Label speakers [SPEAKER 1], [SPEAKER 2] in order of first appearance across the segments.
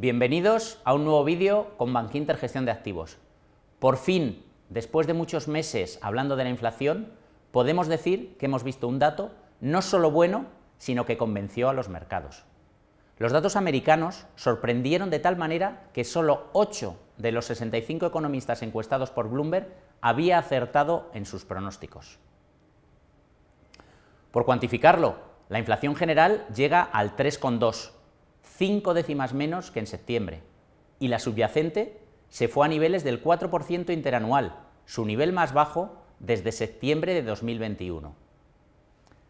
[SPEAKER 1] Bienvenidos a un nuevo vídeo con Bankinter Gestión de Activos. Por fin, después de muchos meses hablando de la inflación, podemos decir que hemos visto un dato no solo bueno, sino que convenció a los mercados. Los datos americanos sorprendieron de tal manera que solo 8 de los 65 economistas encuestados por Bloomberg había acertado en sus pronósticos. Por cuantificarlo, la inflación general llega al 3,2 cinco décimas menos que en septiembre, y la subyacente se fue a niveles del 4% interanual, su nivel más bajo desde septiembre de 2021.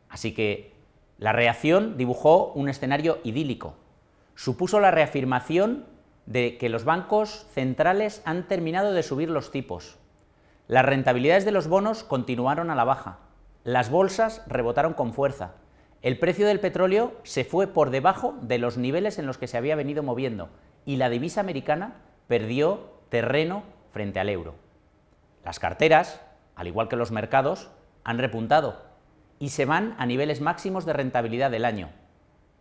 [SPEAKER 1] Así que la reacción dibujó un escenario idílico. Supuso la reafirmación de que los bancos centrales han terminado de subir los tipos. Las rentabilidades de los bonos continuaron a la baja. Las bolsas rebotaron con fuerza el precio del petróleo se fue por debajo de los niveles en los que se había venido moviendo y la divisa americana perdió terreno frente al euro. Las carteras, al igual que los mercados, han repuntado y se van a niveles máximos de rentabilidad del año.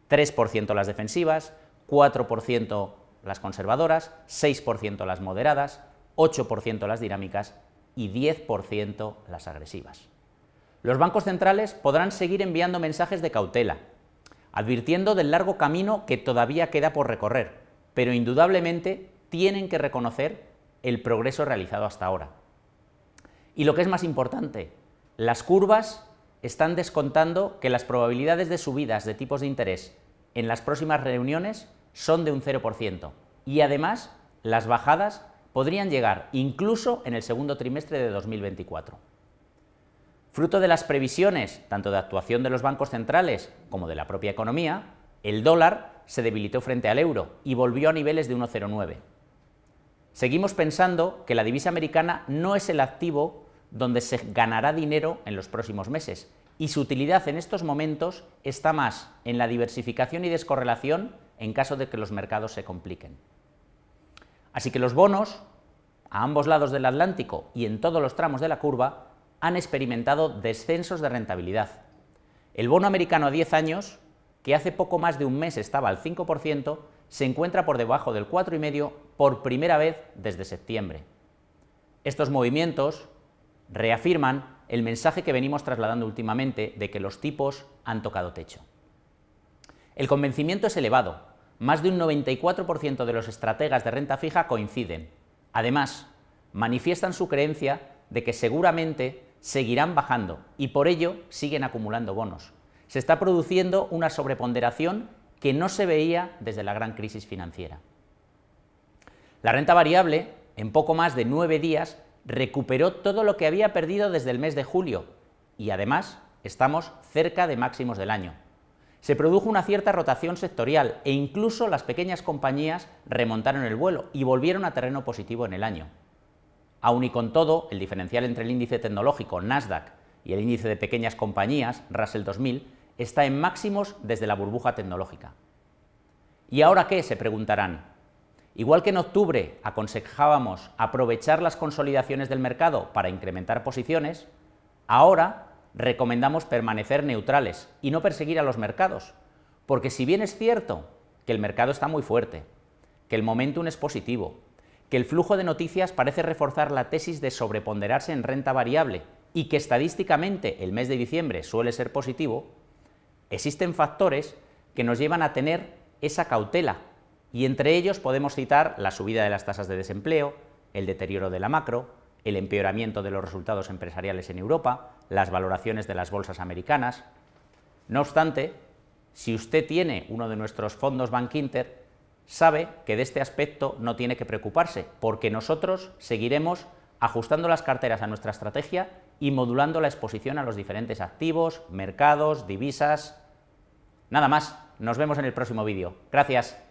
[SPEAKER 1] 3% las defensivas, 4% las conservadoras, 6% las moderadas, 8% las dinámicas y 10% las agresivas los bancos centrales podrán seguir enviando mensajes de cautela, advirtiendo del largo camino que todavía queda por recorrer, pero indudablemente tienen que reconocer el progreso realizado hasta ahora. Y lo que es más importante, las curvas están descontando que las probabilidades de subidas de tipos de interés en las próximas reuniones son de un 0%. Y además, las bajadas podrían llegar incluso en el segundo trimestre de 2024. Fruto de las previsiones, tanto de actuación de los bancos centrales como de la propia economía, el dólar se debilitó frente al euro y volvió a niveles de 1,09. Seguimos pensando que la divisa americana no es el activo donde se ganará dinero en los próximos meses y su utilidad en estos momentos está más en la diversificación y descorrelación en caso de que los mercados se compliquen. Así que los bonos, a ambos lados del Atlántico y en todos los tramos de la curva, han experimentado descensos de rentabilidad. El bono americano a 10 años, que hace poco más de un mes estaba al 5%, se encuentra por debajo del 4,5% por primera vez desde septiembre. Estos movimientos reafirman el mensaje que venimos trasladando últimamente de que los tipos han tocado techo. El convencimiento es elevado. Más de un 94% de los estrategas de renta fija coinciden. Además, manifiestan su creencia de que seguramente seguirán bajando y por ello siguen acumulando bonos. Se está produciendo una sobreponderación que no se veía desde la gran crisis financiera. La renta variable, en poco más de nueve días, recuperó todo lo que había perdido desde el mes de julio y además estamos cerca de máximos del año. Se produjo una cierta rotación sectorial e incluso las pequeñas compañías remontaron el vuelo y volvieron a terreno positivo en el año. Aun y con todo, el diferencial entre el índice tecnológico Nasdaq y el índice de pequeñas compañías Russell 2000 está en máximos desde la burbuja tecnológica. ¿Y ahora qué? se preguntarán. Igual que en octubre aconsejábamos aprovechar las consolidaciones del mercado para incrementar posiciones, ahora recomendamos permanecer neutrales y no perseguir a los mercados, porque si bien es cierto que el mercado está muy fuerte, que el momentum es positivo, que el flujo de noticias parece reforzar la tesis de sobreponderarse en renta variable y que estadísticamente el mes de diciembre suele ser positivo, existen factores que nos llevan a tener esa cautela y entre ellos podemos citar la subida de las tasas de desempleo, el deterioro de la macro, el empeoramiento de los resultados empresariales en Europa, las valoraciones de las bolsas americanas. No obstante, si usted tiene uno de nuestros fondos Bank sabe que de este aspecto no tiene que preocuparse, porque nosotros seguiremos ajustando las carteras a nuestra estrategia y modulando la exposición a los diferentes activos, mercados, divisas. Nada más, nos vemos en el próximo vídeo. Gracias.